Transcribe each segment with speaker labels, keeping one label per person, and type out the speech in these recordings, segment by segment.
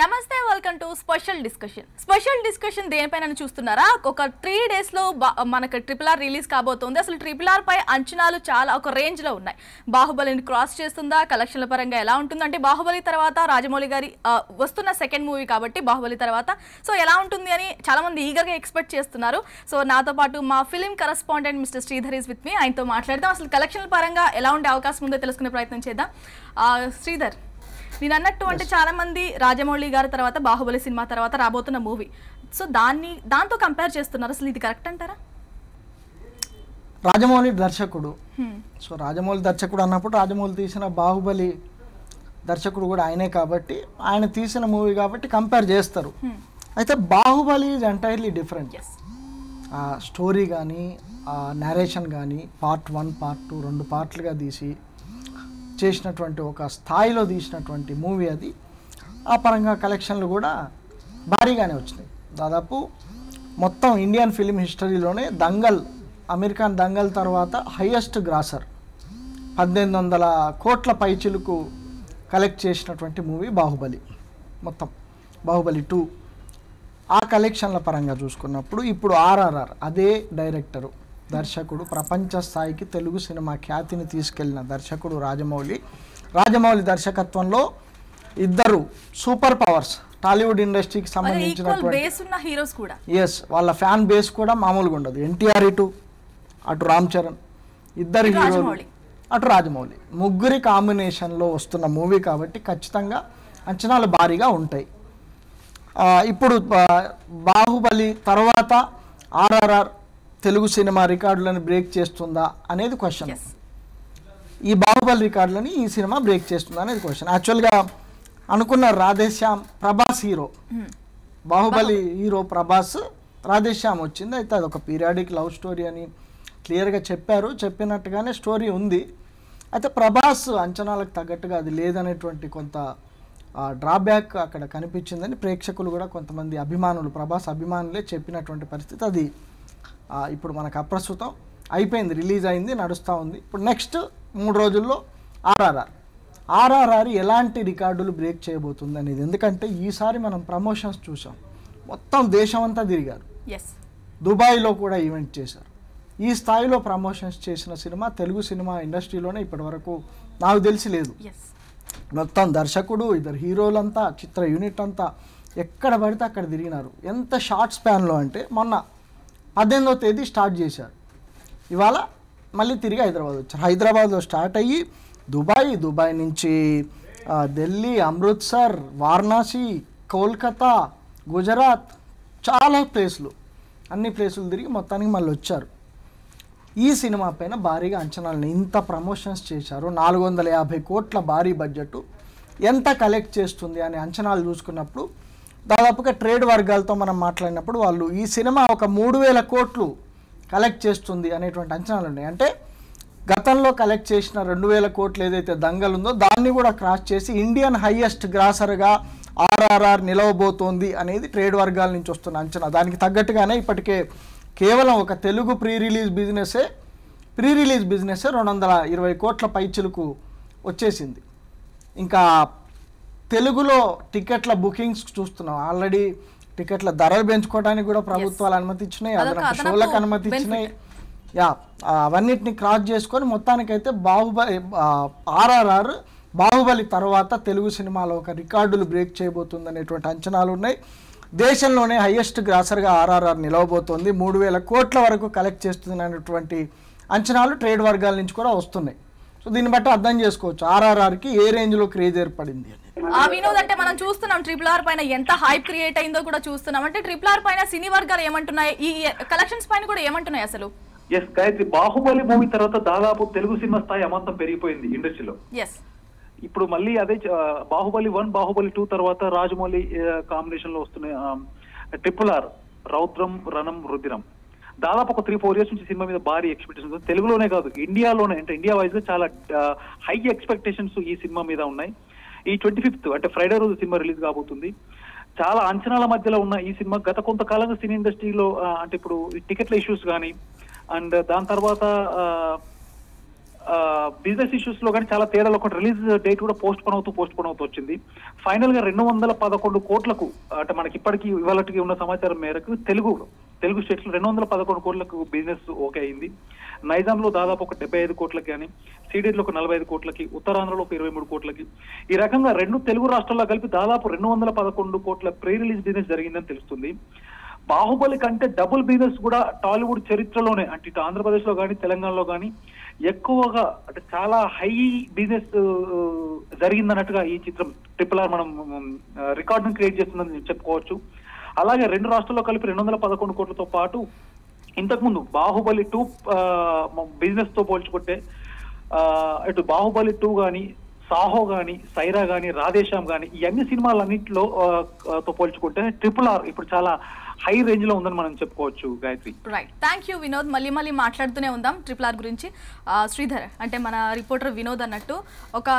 Speaker 1: నమస్తే welcome to special discussion special discussion దేనిపైన చూస్తున్నారా ఒక త్రీ డేస్లో మనకు ట్రిపుల్ ఆర్ రిలీజ్ కాబోతోంది అసలు ట్రిపుల్ ఆర్ పై అంచనాలు చాలా ఒక రేంజ్లో ఉన్నాయి బాహుబలిని క్రాస్ చేస్తుందా కలెక్షన్ల పరంగా ఎలా ఉంటుందంటే బాహుబలి తర్వాత రాజమౌళి గారి వస్తున్న సెకండ్ మూవీ కాబట్టి బాహుబలి తర్వాత సో ఎలా ఉంటుంది అని చాలామంది ఈగర్గా ఎక్స్పెక్ట్ చేస్తున్నారు సో నాతో పాటు మా film correspondent mister Sridhar is with me ఆయనతో మాట్లాడదాం అసలు కలెక్షన్ల పరంగా ఎలా ఉండే అవకాశం ఉందో తెలుసుకునే ప్రయత్నం చేద్దాం శ్రీధర్ నేను అన్నట్టు అంటే చాలా మంది రాజమౌళి గారి తర్వాత బాహుబలి సినిమా తర్వాత రాబోతున్న మూవీ సో దాన్ని దాంతో కంపేర్ చేస్తున్నారు అసలు ఇది కరెక్ట్ అంటారా
Speaker 2: రాజమౌళి దర్శకుడు hmm. సో రాజమౌళి దర్శకుడు అన్నప్పుడు రాజమౌళి తీసిన బాహుబలి దర్శకుడు కూడా ఆయనే కాబట్టి ఆయన తీసిన మూవీ కాబట్టి కంపేర్ చేస్తారు hmm. అయితే బాహుబలి ఈజ్ ఎంటైర్లీ డిఫరెంట్ ఆ స్టోరీ కానీ ఆ కానీ పార్ట్ వన్ పార్ట్ టూ రెండు పార్ట్లుగా తీసి చేసినటువంటి ఒక స్థాయిలో తీసినటువంటి మూవీ అది ఆ పరంగా కలెక్షన్లు కూడా భారీగానే వచ్చినాయి దాదాపు మొత్తం ఇండియన్ ఫిలిం హిస్టరీలోనే దంగల్ అమీర్ ఖాన్ దంగల్ తర్వాత హయ్యెస్ట్ గ్రాసర్ పద్దెనిమిది వందల కోట్ల పైచిలకు కలెక్ట్ చేసినటువంటి మూవీ బాహుబలి మొత్తం బాహుబలి టూ ఆ కలెక్షన్ల పరంగా చూసుకున్నప్పుడు ఇప్పుడు ఆర్ఆర్ఆర్ అదే డైరెక్టరు దర్శకుడు ప్రపంచ స్థాయికి తెలుగు సినిమా ఖ్యాతిని తీసుకెళ్లిన దర్శకుడు రాజమౌళి రాజమౌళి దర్శకత్వంలో ఇద్దరు సూపర్ పవర్స్ టాలీవుడ్ ఇండస్ట్రీకి సంబంధించినటువంటి ఎస్ వాళ్ళ ఫ్యాన్ బేస్ కూడా మామూలుగా ఉండదు ఎన్టీఆర్ ఇటు అటు రామ్ చరణ్ ఇద్దరు హీరోలు అటు రాజమౌళి ముగ్గురి కాంబినేషన్లో వస్తున్న మూవీ కాబట్టి ఖచ్చితంగా అంచనాలు భారీగా ఉంటాయి ఇప్పుడు బాహుబలి తర్వాత ఆర్ఆర్ఆర్ తెలుగు సినిమా రికార్డులను బ్రేక్ చేస్తుందా అనేది క్వశ్చన్ ఈ బాహుబలి రికార్డులని ఈ సినిమా బ్రేక్ చేస్తుందా అనేది క్వశ్చన్ యాక్చువల్గా అనుకున్న రాధేశ్యామ్ ప్రభాస్ హీరో బాహుబలి హీరో ప్రభాస్ రాధేశ్యామ్ వచ్చింది అయితే అదొక పీరియాడిక్ లవ్ స్టోరీ అని క్లియర్గా చెప్పారు చెప్పినట్టుగానే స్టోరీ ఉంది అయితే ప్రభాస్ అంచనాలకు తగ్గట్టుగా అది లేదనేటువంటి కొంత డ్రాబ్యాక్ అక్కడ కనిపించిందని ప్రేక్షకులు కూడా కొంతమంది అభిమానులు ప్రభాస్ అభిమానులే చెప్పినటువంటి పరిస్థితి అది ఇప్పుడు మనకు అప్రస్తుతం అయిపోయింది రిలీజ్ అయింది నడుస్తూ ఉంది ఇప్పుడు నెక్స్ట్ మూడు రోజుల్లో ఆర్ఆర్ఆర్ ఆర్ఆర్ఆర్ ఎలాంటి రికార్డులు బ్రేక్ చేయబోతుంది అనేది ఎందుకంటే ఈసారి మనం ప్రమోషన్స్ చూసాం మొత్తం దేశం అంతా తిరిగారు దుబాయ్లో కూడా ఈవెంట్ చేశారు ఈ స్థాయిలో ప్రమోషన్స్ చేసిన సినిమా తెలుగు సినిమా ఇండస్ట్రీలోనే ఇప్పటివరకు నాకు తెలిసి లేదు మొత్తం దర్శకుడు ఇద్దరు హీరోలంతా చిత్ర యూనిట్ అంతా ఎక్కడ పడితే అక్కడ తిరిగినారు ఎంత షార్ట్ స్పాన్లో అంటే మొన్న పద్దెనిమిదో తేదీ స్టార్ట్ చేశారు ఇవాళ మళ్ళీ తిరిగి హైదరాబాద్ వచ్చారు హైదరాబాద్లో స్టార్ట్ అయ్యి దుబాయ్ దుబాయ్ నుంచి ఢిల్లీ అమృత్సర్ వారణాసి కోల్కతా గుజరాత్ చాలా ప్లేసులు అన్ని ప్లేసులు తిరిగి మొత్తానికి మళ్ళీ వచ్చారు ఈ సినిమా పైన భారీగా అంచనాలను ఇంత ప్రమోషన్స్ చేశారు నాలుగు వందల యాభై కోట్ల భారీ బడ్జెట్ ఎంత కలెక్ట్ చేస్తుంది అనే అంచనాలు చూసుకున్నప్పుడు దాదాపుగా ట్రేడ్ వర్గాలతో మనం మాట్లాడినప్పుడు వాళ్ళు ఈ సినిమా ఒక మూడు వేల కోట్లు కలెక్ట్ చేస్తుంది అనేటువంటి అంచనాలు ఉన్నాయి అంటే గతంలో కలెక్ట్ చేసిన రెండు వేల కోట్లు ఏదైతే దంగలు ఉందో దాన్ని కూడా క్రాస్ చేసి ఇండియన్ హయ్యెస్ట్ గ్రాసర్గా ఆర్ఆర్ఆర్ నిలవబోతోంది అనేది ట్రేడ్ వర్గాల నుంచి వస్తున్న అంచనా దానికి తగ్గట్టుగానే ఇప్పటికే కేవలం ఒక తెలుగు ప్రీ రిలీజ్ బిజినెసే ప్రీ రిలీజ్ బిజినెస్ రెండు వందల ఇరవై కోట్ల పైచులకు వచ్చేసింది ఇంకా తెలుగులో టికెట్ల బుకింగ్స్ చూస్తున్నాం ఆల్రెడీ టికెట్ల ధరలు పెంచుకోవడానికి కూడా ప్రభుత్వాలు అనుమతి ఇచ్చినాయి అదనపు షోలకు అనుమతి ఇచ్చినాయి యా అవన్నిటిని క్రాస్ చేసుకొని మొత్తానికైతే బాహుబలి ఆర్ఆర్ఆర్ బాహుబలి తర్వాత తెలుగు సినిమాలో ఒక రికార్డులు బ్రేక్ చేయబోతుంది అనేటువంటి అంచనాలు ఉన్నాయి దేశంలోనే హయ్యెస్ట్ గ్రాసర్గా ఆర్ఆర్ఆర్ నిలవబోతోంది మూడు వేల కోట్ల వరకు కలెక్ట్ చేస్తుంది అనేటువంటి అంచనాలు ట్రేడ్ వర్గాల నుంచి కూడా వస్తున్నాయి సో దీన్ని బట్టి అర్థం చేసుకోవచ్చు ఆర్ఆర్ఆర్ కి ఏ రేంజ్ లో క్రేజ్ ఏర్పడింది అని
Speaker 1: వినోద్ అంటే మనం చూస్తున్నాం ట్రిపుల్ ఆర్ పైన ఎంత హైప్ క్రియేట్ అయిందో కూడా చూస్తున్నాం అంటే ట్రిపుల్ ఆర్ పైన సినీ వర్గాలు ఏమంటున్నాయి ఈ కలెక్షన్స్ పైన కూడా ఏమంటున్నాయి అసలు
Speaker 3: ఎస్ గాయత్రి బాహుబలి మూవీ తర్వాత దాదాపు తెలుగు సినిమా స్థాయి అమాంతం పెరిగిపోయింది ఇండస్ట్రీలో ఎస్ ఇప్పుడు మళ్ళీ అదే బాహుబలి వన్ బాహుబలి టూ తర్వాత రాజమౌళి కాంబినేషన్ లో వస్తున్న ట్రిపుల్ ఆర్ రౌద్రం రణం రుద్రం దాదాపు ఒక త్రీ ఫోర్ ఇయర్స్ నుంచి సినిమా మీద భారీ ఎక్స్పెక్టేషన్స్ తెలుగులోనే కాదు ఇండియాలోనే అంటే ఇండియా వైజ్ గా చాలా హై ఎక్స్పెక్టేషన్స్ ఈ సినిమా మీద ఉన్నాయి ఈ ట్వంటీ ఫిఫ్త్ అంటే ఫ్రైడే రోజు సినిమా రిలీజ్ కాబోతుంది చాలా అంచనాల మధ్యలో ఉన్న ఈ సినిమా గత కొంతకాలంగా సినీ ఇండస్ట్రీలో అంటే ఇప్పుడు టికెట్ల ఇష్యూస్ కానీ అండ్ దాని తర్వాత బిజినెస్ ఇష్యూస్ లో కానీ చాలా తేడాలు ఒకటి రిలీజ్ డేట్ కూడా పోస్ట్ పోన్ అవుతూ పోస్ట్ పోన్ అవుతూ వచ్చింది ఫైనల్ గా రెండు వందల పదకొండు కోట్లకు అంటే మనకి ఇప్పటికీ ఇవాళకి ఉన్న సమాచారం మేరకు తెలుగు తెలుగు స్టేట్స్లో రెండు వందల పదకొండు కోట్లకు బిజినెస్ ఓకే అయింది నైజాంలో దాదాపు ఒక డెబ్బై ఐదు కోట్లకి కానీ సీడీలో ఒక నలభై ఐదు కోట్లకి ఉత్తరాంధ్రలో ఒక ఇరవై మూడు కోట్లకి ఈ రకంగా రెండు తెలుగు రాష్ట్రాల్లో కలిపి దాదాపు రెండు వందల పదకొండు కోట్ల ప్రీ రిలీజ్ బిజినెస్ జరిగిందని తెలుస్తుంది బాహుబలి కంటే డబుల్ బిజినెస్ కూడా టాలీవుడ్ చరిత్రలోనే అంటే ఇటు ఆంధ్రప్రదేశ్లో కానీ తెలంగాణలో కానీ ఎక్కువగా అంటే చాలా హై బిజినెస్ uh, జరిగిందన్నట్టుగా ఈ చిత్రం ట్రిపుల్ ఆర్ మనం రికార్డును um, క్రియేట్ చేస్తుందని చెప్పుకోవచ్చు అలాగే రెండు రాష్ట్రాల్లో కలిపి రెండు వందల పదకొండు కోట్లతో పాటు ఇంతకుముందు బాహుబలి టూ బిజినెస్ తో పోల్చుకుంటే ఇటు బాహుబలి టూ కానీ సాహో గాని సైరా గాని రాధేశ్యామ్ గాని ఇవన్నీ సినిమాలన్నింటిలో తో పోల్చుకుంటే ట్రిపుల్ ఆర్ ఇప్పుడు చాలా హై రేంజ్ లో ఉందని మనం చెప్పుకోవచ్చు Gayatri
Speaker 1: right thank you Vinod మళ్ళీ మళ్ళీ మాట్లాడుతూనే ఉందాం ట్రిపుల్ ఆర్ గురించి శ్రీధర్ అంటే మన రిపోర్టర్ వినోద్ అన్నట్టు ఒక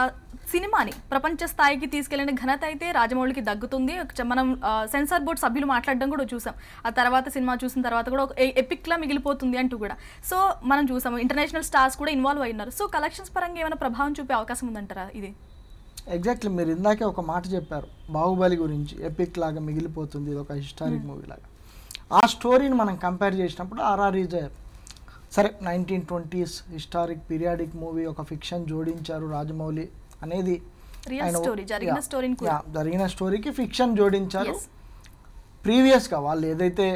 Speaker 1: సినిమాని ప్రపంచ స్థాయికి తీసుకెళ్లిన ఘనత అయితే రాజమౌళికి దగ్గుతుంది మనం సెన్సార్ బోర్డు సభ్యులు మాట్లాడడం కూడా చూసాం ఆ తర్వాత సినిమా చూసిన తర్వాత కూడా ఒక ఎపిక్లా మిగిలిపోతుంది అంటూ కూడా సో మనం చూసాము ఇంటర్నేషనల్ స్టార్స్ కూడా ఇన్వాల్వ్ అయినారు సో కలెక్షన్స్ పరంగా ఏమైనా ప్రభావం చూపే అవకాశం ఉందంటారా ఇది
Speaker 2: ఎగ్జాక్ట్లీ మీరు ఇందాకే ఒక మాట చెప్పారు బాహుబలి గురించి ఎపిక్ లాగా మిగిలిపోతుంది ఇది ఒక హిస్టారిక్ మూవీ లాగా ఆ స్టోరీని మనం కంపేర్ చేసినప్పుడు ఆర్ఆర్ ఈజ్ సరే nineteen twenties historic periodic movie ఒక ఫిక్షన్ జోడించారు రాజమౌళి అనేది
Speaker 1: జరిగిన
Speaker 2: స్టోరీకి ఫిక్షన్ జోడించారు ప్రీవియస్గా వాళ్ళు ఏదైతే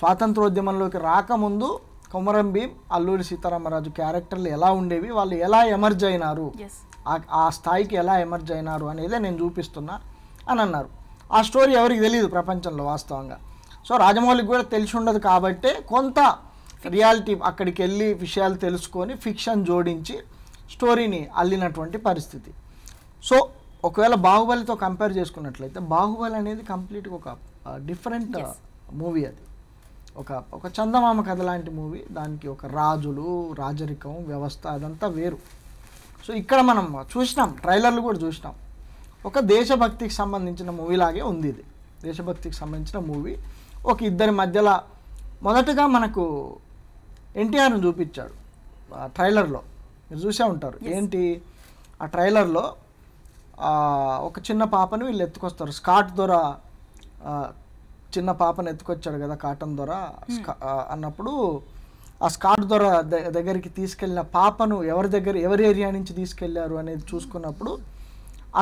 Speaker 2: స్వాతంత్రోద్యమంలోకి రాకముందు కొమరం భీం అల్లూరి సీతారామరాజు క్యారెక్టర్లు ఎలా ఉండేవి వాళ్ళు ఎలా ఎమర్జ్ అయినారు ఆ స్థాయికి ఎలా ఎమర్జ్ అయినారు అనేది నేను చూపిస్తున్నా అని అన్నారు ఆ స్టోరీ ఎవరికి తెలియదు ప్రపంచంలో వాస్తవంగా సో రాజమౌళికి కూడా తెలిసి ఉండదు కాబట్టే కొంత రియాలిటీ అక్కడికి వెళ్ళి విషయాలు తెలుసుకొని ఫిక్షన్ జోడించి స్టోరీని అల్లినటువంటి పరిస్థితి సో ఒకవేళ బాహుబలితో కంపేర్ చేసుకున్నట్లయితే బాహుబలి అనేది కంప్లీట్గా ఒక డిఫరెంట్ మూవీ అది ఒక ఒక చందమామ కథ లాంటి మూవీ దానికి ఒక రాజులు రాజరికం వ్యవస్థ అదంతా వేరు సో ఇక్కడ మనం చూసినాం ట్రైలర్లు కూడా చూసినాం ఒక దేశభక్తికి సంబంధించిన మూవీ లాగే ఉంది ఇది దేశభక్తికి సంబంధించిన మూవీ ఒక ఇద్దరి మధ్యలో మొదటగా మనకు ఎన్టీఆర్ను చూపించాడు ఆ ట్రైలర్లో మీరు చూసే ఉంటారు ఏంటి ఆ ట్రైలర్లో ఒక చిన్న పాపను వీళ్ళు ఎత్తుకొస్తారు స్కాట్ ద్వారా చిన్న పాపను ఎత్తుకొచ్చాడు కదా కాటన్ ద్వారా hmm. అన్నప్పుడు ఆ స్కాట్ దొర దగ్గరికి తీసుకెళ్ళిన పాపను ఎవరి దగ్గర ఎవరి ఏరియా నుంచి తీసుకెళ్లారు అనేది చూసుకున్నప్పుడు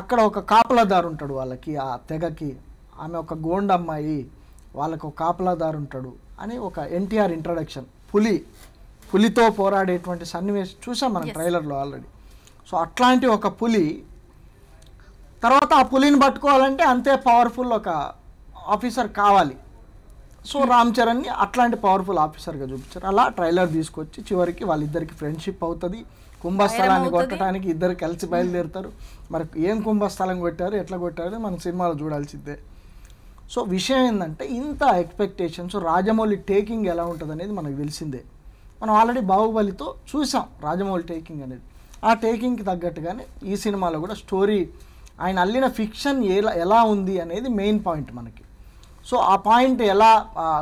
Speaker 2: అక్కడ ఒక కాపలాదారు ఉంటాడు వాళ్ళకి ఆ తెగకి ఆమె ఒక గోండమ్మాయి అమ్మాయి వాళ్ళకు ఒక కాపలాదారు ఉంటాడు అని ఒక ఎన్టీఆర్ ఇంట్రడక్షన్ పులి పులితో పోరాడేటువంటి సన్నివేశం చూసాం మనం ట్రైలర్లో ఆల్రెడీ సో అట్లాంటి ఒక పులి తర్వాత ఆ పులిని పట్టుకోవాలంటే అంతే పవర్ఫుల్ ఒక ఆఫీసర్ కావాలి సో రామ్ చరణ్ని అట్లాంటి పవర్ఫుల్ ఆఫీసర్గా చూపించారు అలా ట్రైలర్ తీసుకొచ్చి చివరికి వాళ్ళిద్దరికి ఫ్రెండ్షిప్ అవుతుంది కుంభస్థలాన్ని కొట్టడానికి ఇద్దరు కలిసి బయలుదేరుతారు మరి ఏం కుంభస్థలం కొట్టారు ఎట్లా కొట్టారు మన సినిమాలో చూడాల్సిందే సో విషయం ఏంటంటే ఇంత ఎక్స్పెక్టేషన్స్ రాజమౌళి టేకింగ్ ఎలా ఉంటుంది అనేది మనకు తెలిసిందే మనం ఆల్రెడీ బాహుబలితో చూసాం రాజమౌళి టేకింగ్ అనేది ఆ టేకింగ్కి తగ్గట్టుగానే ఈ సినిమాలో కూడా స్టోరీ ఆయన అల్లిన ఫిక్షన్ ఎలా ఎలా ఉంది అనేది మెయిన్ పాయింట్ మనకి సో ఆ పాయింట్ ఎలా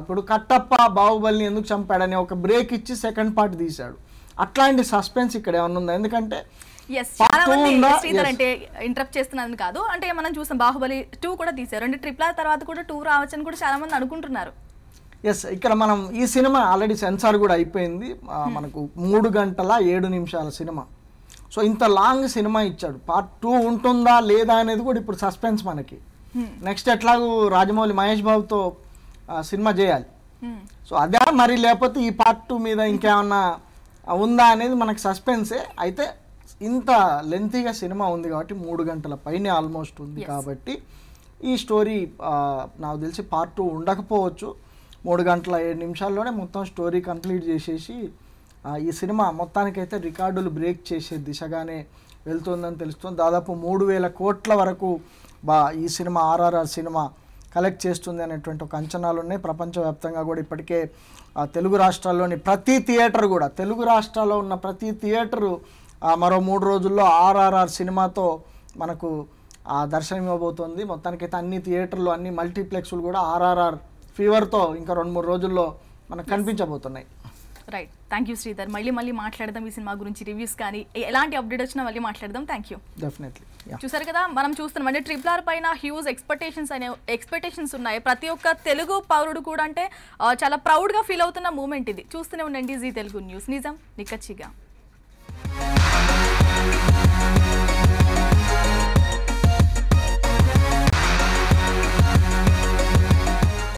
Speaker 2: ఇప్పుడు కట్టప్ప బాహుబలిని ఎందుకు చంపాడని ఒక బ్రేక్ ఇచ్చి సెకండ్ పార్ట్ తీశాడు అట్లాంటి సస్పెన్స్ ఇక్కడ ఏమైనా ఉందా ఎందుకంటే
Speaker 1: శ్రీధర్ అంటే ఇంటరప్ట్ చేస్తున్నది కాదు అంటే మనం చూసాం బాహుబలి టూ కూడా తీసారు అంటే ట్రిప్ల తర్వాత కూడా టూ రావచ్చు అని కూడా చాలా మంది అనుకుంటున్నారు
Speaker 2: ఎస్ ఇక్కడ మనం ఈ సినిమా ఆల్రెడీ సెన్సార్ కూడా అయిపోయింది hmm. మనకు మూడు గంటల ఏడు నిమిషాల సినిమా సో ఇంత లాంగ్ సినిమా ఇచ్చాడు పార్ట్ టూ ఉంటుందా లేదా అనేది కూడా ఇప్పుడు సస్పెన్స్ మనకి నెక్స్ట్ ఎట్లాగూ రాజమౌళి మహేష్ బాబుతో సినిమా చేయాలి సో అదే మరి లేకపోతే ఈ పార్ట్ టూ మీద ఇంకేమన్నా ఉందా అనేది మనకు సస్పెన్సే అయితే ఇంత లెంతీగా సినిమా ఉంది కాబట్టి మూడు గంటల పైనే ఆల్మోస్ట్ ఉంది కాబట్టి ఈ స్టోరీ నాకు తెలిసి పార్ట్ టూ ఉండకపోవచ్చు మూడు గంటల ఏడు నిమిషాల్లోనే మొత్తం స్టోరీ కంప్లీట్ చేసేసి ఈ సినిమా మొత్తానికైతే రికార్డులు బ్రేక్ చేసే దిశగానే వెళ్తుందని తెలుస్తుంది దాదాపు మూడు వేల కోట్ల వరకు బా ఈ సినిమా ఆర్ఆర్ఆర్ సినిమా కలెక్ట్ చేస్తుంది అనేటువంటి ఒక అంచనాలు ఉన్నాయి ప్రపంచవ్యాప్తంగా కూడా ఇప్పటికే తెలుగు రాష్ట్రాల్లోని ప్రతి థియేటర్ కూడా తెలుగు రాష్ట్రాల్లో ఉన్న ప్రతి థియేటరు మరో మూడు రోజుల్లో ఆర్ఆర్ఆర్ సినిమాతో మనకు దర్శనం ఇవ్వబోతోంది మొత్తానికైతే అన్ని థియేటర్లు అన్ని మల్టీప్లెక్స్లు కూడా ఆర్ఆర్ఆర్ ఫీవర్తో ఇంకా రెండు మూడు రోజుల్లో మనకు కనిపించబోతున్నాయి
Speaker 1: రైట్ థ్యాంక్ యూ శ్రీధర్ మళ్ళీ మళ్ళీ మాట్లాడదాం ఈ సినిమా గురించి రివ్యూస్ కానీ ఎలాంటి అప్డేట్ వచ్చినా మళ్ళీ మాట్లాడదాం థ్యాంక్ యూ డెఫినెట్లీ చూసారు కదా మనం చూస్తున్నాం అంటే ట్రిపుల్ ఆర్ పైన హ్యూజ్ ఎక్స్పెక్టేషన్స్ అనే ఎక్స్పెక్టేషన్స్ ఉన్నాయి ప్రతి ఒక్క తెలుగు పౌరుడు కూడా అంటే చాలా ప్రౌడ్గా ఫీల్ అవుతున్న మూమెంట్ ఇది చూస్తూనే ఉండండి జీ తెలుగు న్యూస్ నిజం నిక్కచ్చిగా